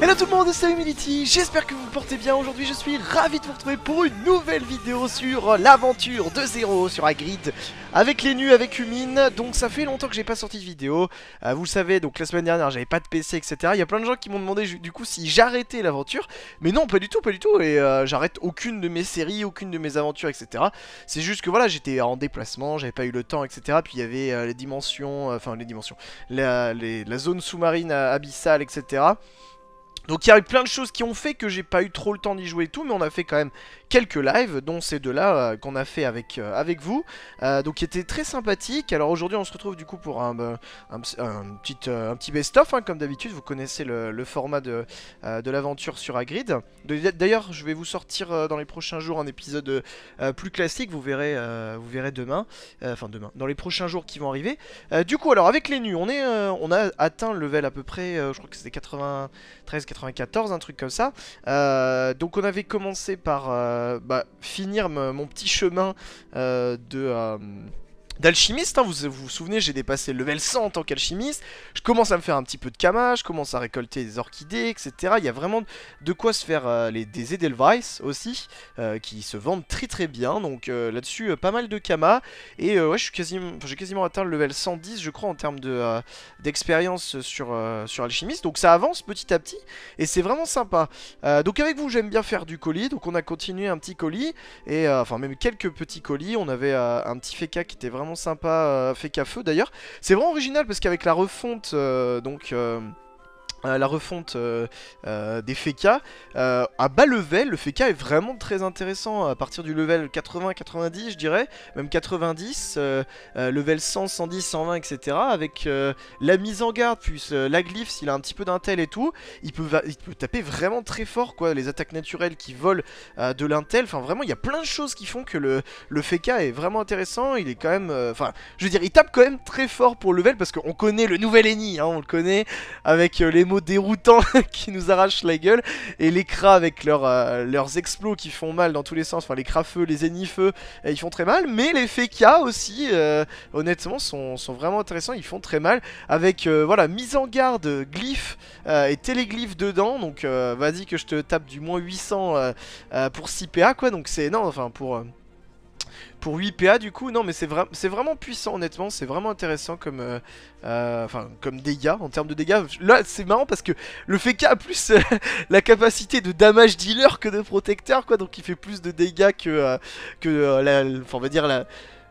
Hello tout le monde, c'est Humility, j'espère que vous vous portez bien, aujourd'hui je suis ravi de vous retrouver pour une nouvelle vidéo sur l'aventure de Zéro sur Agrid avec les nus, avec Humine, donc ça fait longtemps que j'ai pas sorti de vidéo, euh, vous le savez, donc la semaine dernière j'avais pas de PC etc, il y a plein de gens qui m'ont demandé du coup si j'arrêtais l'aventure, mais non pas du tout, pas du tout, et euh, j'arrête aucune de mes séries, aucune de mes aventures etc, c'est juste que voilà j'étais en déplacement, j'avais pas eu le temps etc, puis il y avait euh, les dimensions, enfin les dimensions, la, la zone sous-marine abyssale etc donc il y a eu plein de choses qui ont fait que j'ai pas eu trop le temps d'y jouer et tout, mais on a fait quand même quelques lives, dont ces deux-là euh, qu'on a fait avec, euh, avec vous, euh, donc qui étaient très sympathiques. Alors aujourd'hui, on se retrouve du coup pour un, un, un petit, un petit best-of, hein, comme d'habitude. Vous connaissez le, format de, de l'aventure sur Agrid. D'ailleurs, je vais vous sortir dans les prochains jours un épisode plus classique. Vous verrez, vous verrez demain, enfin demain, dans les prochains jours qui vont arriver. du coup, alors avec les nus, on, est, on a atteint le level à peu près, je crois que c'était 93, 94, un truc comme ça. donc on avait commencé par euh, bah, finir mon petit chemin euh, de euh, d'alchimiste. Hein. Vous, vous souvenez, j'ai dépassé le level 100 en tant qu'alchimiste. Je commence à me faire un petit peu de kama, je commence à récolter des orchidées, etc. Il y a vraiment de quoi se faire euh, les, des Edelweiss aussi, euh, qui se vendent très très bien. Donc euh, là-dessus, pas mal de kama. Et ouais, j'ai quasiment, quasiment atteint le level 110, je crois, en termes d'expérience sur, sur alchimiste. Donc ça avance petit à petit, et c'est vraiment sympa. donc avec vous, j'aime bien faire du colis. Donc on a continué un petit colis, et enfin même quelques petits colis. On avait un petit Feka qui était vraiment sympa, euh, fait qu'à d'ailleurs. C'est vraiment original parce qu'avec la refonte, euh, donc euh, euh, la refonte euh, euh, des FECA. à bas level, le FECA est vraiment très intéressant à partir du level 80-90, je dirais, même 90, level 100, 110, 120, etc. Avec la mise en garde, puis la glyphe, s'il a un petit peu d'intel et tout, il peut, taper vraiment très fort, quoi. Les attaques naturelles qui volent de l'intel, enfin vraiment, il y a plein de choses qui font que le, le est vraiment intéressant. Il est quand même, enfin, je veux dire, il tape quand même très fort pour le level parce qu'on connaît le nouvel Eni, hein, on le connaît avec les mots déroutant qui nous arrache la gueule, et les cras avec leur, euh, leurs explos qui font mal dans tous les sens, enfin les cras les Ennifeux, euh, ils font très mal, mais les Feka aussi, euh, honnêtement, sont, vraiment intéressants, ils font très mal, avec voilà mise en garde, glyphe et téléglyphes dedans, donc vas-y que je te tape du moins 800 pour 6 PA, quoi, donc c'est... énorme, enfin pour... Pour 8 PA du coup, non mais c'est c'est vraiment puissant honnêtement, c'est vraiment intéressant comme, euh, euh, comme dégâts, en termes de dégâts. Là c'est marrant parce que le FK e a plus euh, la capacité de damage dealer que de protecteur quoi, donc il fait plus de dégâts que, que la, enfin, on va dire la...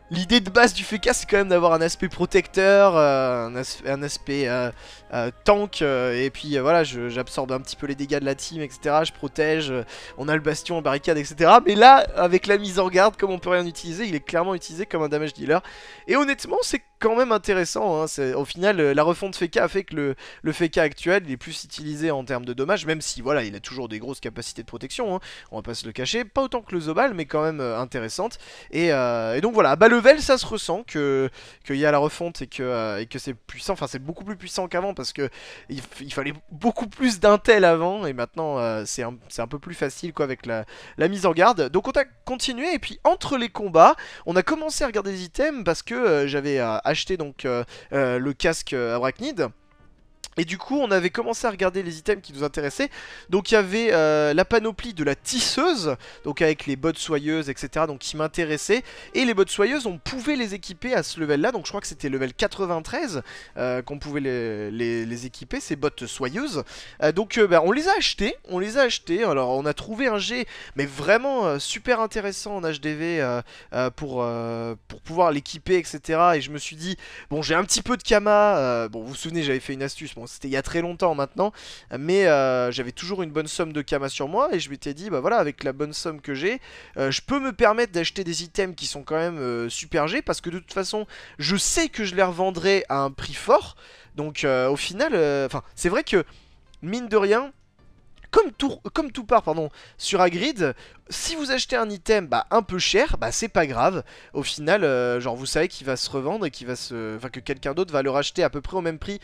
L'idée de base du FK e c'est quand même d'avoir un aspect protecteur, euh, un, aspect euh, euh, tank, et puis voilà, j'absorbe un petit peu les dégâts de la team, etc. Je protège, on a le bastion en barricade, etc. Mais là, avec la mise en garde, comme on peut rien utiliser, il est clairement utilisé comme un damage dealer. Et honnêtement, c'est quand même intéressant. Hein. Au final, euh, la refonte Feka a fait que le, le actuel est plus utilisé en termes de dommages, même si voilà, il a toujours des grosses capacités de protection. Hein. On va pas se le cacher, pas autant que le Zobal, mais quand même euh, intéressante. Euh, et, donc voilà, à bas level, ça se ressent que qu'il y a la refonte et que que c'est puissant. Enfin, c'est beaucoup plus puissant qu'avant parce que il, fallait beaucoup plus d'intel avant et maintenant c'est un, peu plus facile quoi avec la, la mise en garde. Donc on a continué et puis entre les combats, on a commencé à regarder les items parce que j'avais acheter donc euh, euh, le casque euh, Arachnid et du coup on avait commencé à regarder les items qui nous intéressaient Donc il y avait euh, la panoplie de la tisseuse Donc avec les bottes soyeuses etc Donc qui m'intéressait Et les bottes soyeuses on pouvait les équiper à ce level là Donc je crois que c'était level 93 euh, Qu'on pouvait les, équiper ces bottes soyeuses euh, Donc bah, on les a achetées On les a achetées Alors on a trouvé un jet, mais vraiment super intéressant en HDV pour, pour pouvoir l'équiper etc Et je me suis dit bon j'ai un petit peu de Kama Bon vous vous souvenez j'avais fait une astuce c'était il y a très longtemps maintenant, mais euh, j'avais toujours une bonne somme de Kama sur moi et je m'étais dit, bah voilà, avec la bonne somme que j'ai, euh, je peux me permettre d'acheter des items qui sont quand même euh, super G parce que de toute façon, je sais que je les revendrai à un prix fort. Donc au final, enfin, c'est vrai que mine de rien, comme tout, comme tout part pardon, sur Agrid, si vous achetez un item bah, un peu cher, bah c'est pas grave. Au final, euh, genre vous savez qu'il va se revendre et qu'il va se. Enfin que quelqu'un d'autre va le racheter à peu près au même prix.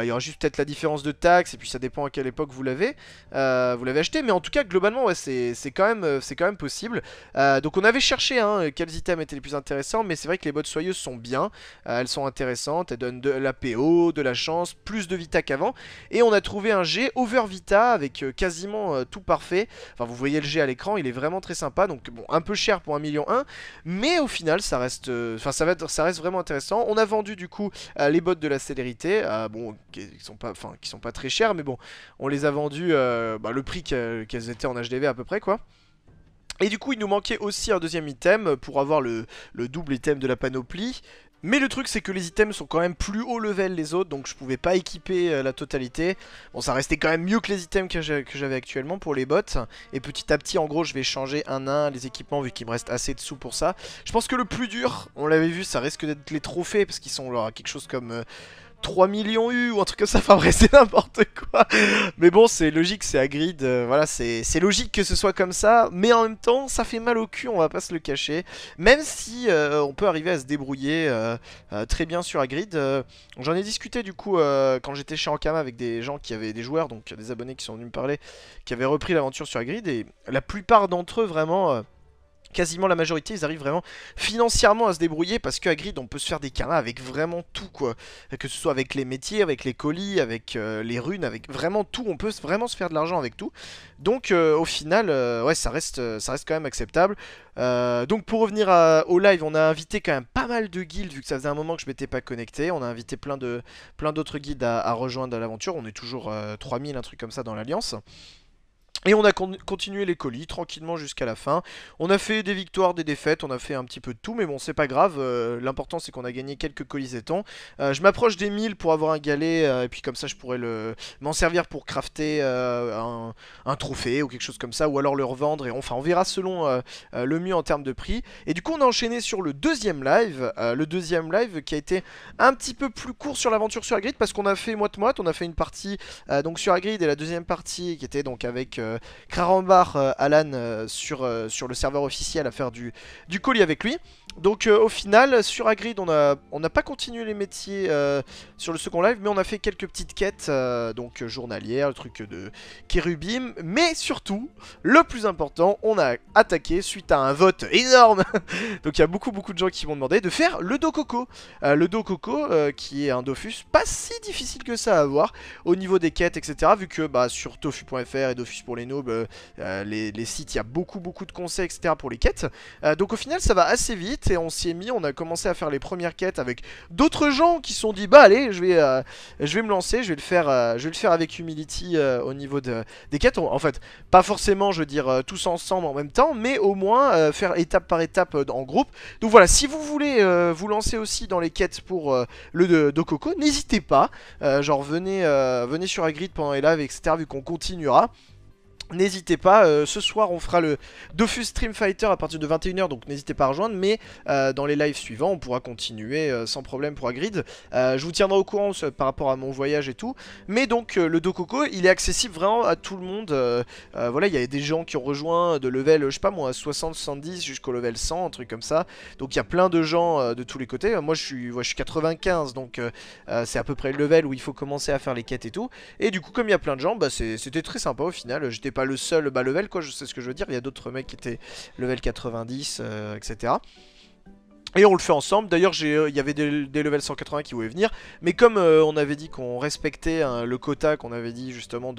il y aura juste peut-être la différence de taxe et puis ça dépend à quelle époque vous l'avez. Euh, vous l'avez acheté. Mais en tout cas, globalement, c'est quand, même, euh, quand même possible. donc on avait cherché hein, quels items étaient les plus intéressants, mais c'est vrai que les bottes soyeuses sont bien. elles sont intéressantes, elles donnent de la PO, de la chance, plus de vita qu'avant. Et on a trouvé un G Over Vita avec quasiment euh, tout parfait. Enfin, vous voyez le G à l'écran, il est vraiment très sympa. Donc, bon, un peu cher pour un million 1, mais au final, ça reste, euh, ça va ça reste vraiment intéressant. On a vendu du coup euh, les bottes de la célérité, bon, qui sont pas, qui sont pas très chères, mais bon, on les a vendues bah, le prix qu'elles étaient en HDV à peu près, quoi. Et du coup il nous manquait aussi un deuxième item pour avoir le, le double item de la panoplie mais le truc c'est que les items sont quand même plus haut level les autres donc je pouvais pas équiper euh, la totalité. Bon ça restait quand même mieux que les items que j'avais actuellement pour les bots. Et petit à petit en gros je vais changer un à un les équipements vu qu'il me reste assez de sous pour ça. Je pense que le plus dur, on l'avait vu, ça risque d'être les trophées parce qu'ils sont alors, quelque chose comme... Euh, 3 millions U ou un truc comme ça. Enfin, bref c'est n'importe quoi. Mais bon, c'est logique, c'est à Grid. Euh, voilà, c'est logique que ce soit comme ça. Mais en même temps, ça fait mal au cul, on va pas se le cacher. Même si euh, on peut arriver à se débrouiller euh, très bien sur Grid, J'en ai discuté du coup quand j'étais chez Ankama avec des gens qui avaient des joueurs, donc des abonnés qui sont venus me parler, qui avaient repris l'aventure sur Grid. Et la plupart d'entre eux, vraiment quasiment la majorité, ils arrivent vraiment financièrement à se débrouiller parce qu'à Grid, on peut se faire des câlins avec vraiment tout, quoi. Que ce soit avec les métiers, avec les colis, avec euh, les runes, avec vraiment tout. On peut vraiment se faire de l'argent avec tout. Donc, euh, au final, euh, ouais, ça reste, ça reste quand même acceptable. donc, pour revenir au live, on a invité quand même pas mal de guildes vu que ça faisait un moment que je m'étais pas connecté. On a invité plein de plein d'autres guides à, à rejoindre l'aventure. On est toujours 3000, un truc comme ça dans l'Alliance. Et on a continué les colis tranquillement jusqu'à la fin. On a fait des victoires, des défaites, on a fait un petit peu de tout, mais bon, c'est pas grave. Euh, l'important, c'est qu'on a gagné quelques colis étant. Euh, je m'approche des 1000 pour avoir un galet, euh, et puis comme ça, je pourrais m'en servir pour crafter euh, un, trophée ou quelque chose comme ça, ou alors le revendre. Et enfin, on verra selon le mieux en termes de prix. Et du coup, on a enchaîné sur le deuxième live. le deuxième live qui a été un petit peu plus court sur l'aventure sur Agrid, parce qu'on a fait moite-moite. On a fait une partie donc sur Agrid et la deuxième partie qui était donc avec... Euh, Krarambar euh, Alan euh, sur, sur le serveur officiel à faire du, du colis avec lui. Donc au final, sur Agrid, on n'a on n'a pas continué les métiers sur le second live, mais on a fait quelques petites quêtes, donc journalières, le truc de Kerubim, Mais surtout, le plus important, on a attaqué suite à un vote énorme. donc il y a beaucoup beaucoup de gens qui m'ont demandé de faire le do coco. le do coco qui est un Dofus pas si difficile que ça à avoir au niveau des quêtes etc. Vu que bah, sur tofu.fr et Dofus pour les nobles, euh, euh, les, sites, il y a beaucoup beaucoup de conseils, etc. pour les quêtes. Euh, donc au final, ça va assez vite et on s'y est mis, on a commencé à faire les premières quêtes avec d'autres gens qui se sont dit, bah allez, je vais, je vais me lancer, je vais le faire, je vais le faire avec Humility au niveau de, des quêtes. En fait, pas forcément, je veux dire, tous ensemble en même temps, mais au moins faire étape par étape en groupe. Donc voilà, si vous voulez vous lancer aussi dans les quêtes pour le Coco, n'hésitez pas. genre venez, venez sur Agrid pendant les lives, etc. vu qu'on continuera. N'hésitez pas, euh, ce soir on fera le Dofus Stream Fighter à partir de 21h, donc n'hésitez pas à rejoindre, mais euh, dans les lives suivants on pourra continuer euh, sans problème pour Agrid. je vous tiendrai au courant par rapport à mon voyage et tout, mais donc le Dococo il est accessible vraiment à tout le monde, voilà il y a des gens qui ont rejoint de level, je sais pas moi, 60-70 jusqu'au level 100, un truc comme ça, donc il y a plein de gens de tous les côtés, moi je suis, je suis 95 donc c'est à peu près le level où il faut commencer à faire les quêtes et tout, et du coup comme il y a plein de gens, bah, c'était très sympa au final, j'étais pas le seul bas level, quoi, je sais ce que je veux dire. Il y a d'autres mecs qui étaient level 90, euh, etc. Et on le fait ensemble, d'ailleurs euh, il y avait des, levels 180 qui voulaient venir, mais comme euh, on avait dit qu'on respectait hein, le quota qu'on avait dit justement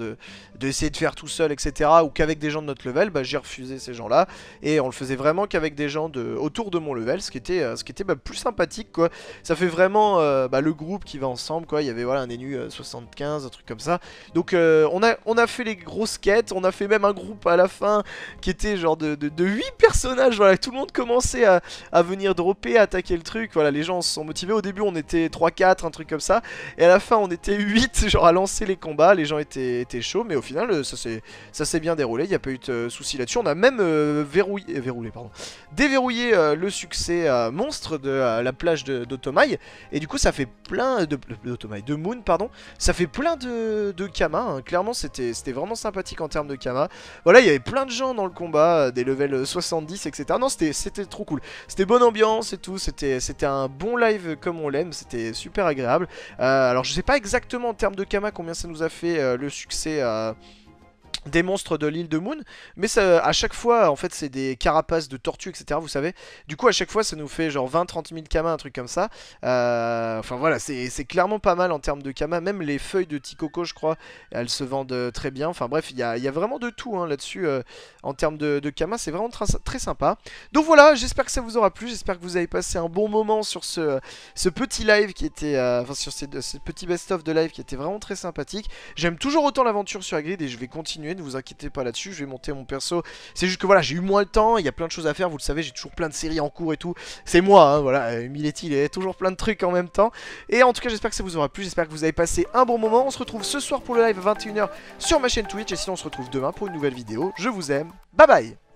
d'essayer de, faire tout seul, etc, ou qu'avec des gens de notre level, bah, j'ai refusé ces gens-là, et on le faisait vraiment qu'avec des gens de autour de mon level, ce qui était, euh, ce qui était bah, plus sympathique quoi, ça fait vraiment bah, le groupe qui va ensemble quoi, il y avait voilà un énu 75, un truc comme ça, donc on, a, on a fait les grosses quêtes, on a fait même un groupe à la fin qui était genre de, de, 8 personnages, voilà, tout le monde commençait à venir dropper attaquer le truc. Voilà, les gens se sont motivés. Au début, on était 3-4, un truc comme ça. Et à la fin, on était 8, genre à lancer les combats. Les gens étaient, étaient chauds, mais au final, euh, ça s'est bien déroulé. Il n'y a pas eu de euh, souci là-dessus. On a même euh, verrouillé, déverrouillé le succès monstre de la plage d'Otomai. Et du coup, ça fait plein de de Moon, pardon. Ça fait plein de, de Kama. Hein. Clairement, c'était vraiment sympathique en termes de Kama. Voilà, il y avait plein de gens dans le combat, des levels 70, etc. Non, c'était trop cool. C'était bonne ambiance c'est tout. C'était un bon live comme on l'aime, c'était super agréable. Euh, alors je sais pas exactement en termes de Kama combien ça nous a fait euh, le succès euh, des monstres de l'île de Moon. Mais à chaque fois, en fait, c'est des carapaces de tortues, etc. Vous savez. Du coup, à chaque fois, ça nous fait genre 20-30 000 kamas, un truc comme ça. Euh, enfin voilà, c'est clairement pas mal en termes de kamas. Même les feuilles de Ticoco je crois, elles se vendent euh, très bien. Enfin bref, il y a, vraiment de tout hein, là-dessus euh, en termes de, de kamas. C'est vraiment très sympa. Donc voilà, j'espère que ça vous aura plu. J'espère que vous avez passé un bon moment sur ce, ce petit live qui était... enfin, sur ce, petit best-of de live qui était vraiment très sympathique. J'aime toujours autant l'aventure sur Agrid et je vais continuer ne vous inquiétez pas là-dessus, je vais monter mon perso. C'est juste que voilà, j'ai eu moins de temps, il y a plein de choses à faire, vous le savez, j'ai toujours plein de séries en cours et tout. C'est moi, hein, voilà, euh, Miletti, il est toujours plein de trucs en même temps. Et en tout cas, j'espère que ça vous aura plu, j'espère que vous avez passé un bon moment. On se retrouve ce soir pour le live à 21h sur ma chaîne Twitch, et sinon on se retrouve demain pour une nouvelle vidéo. Je vous aime, bye bye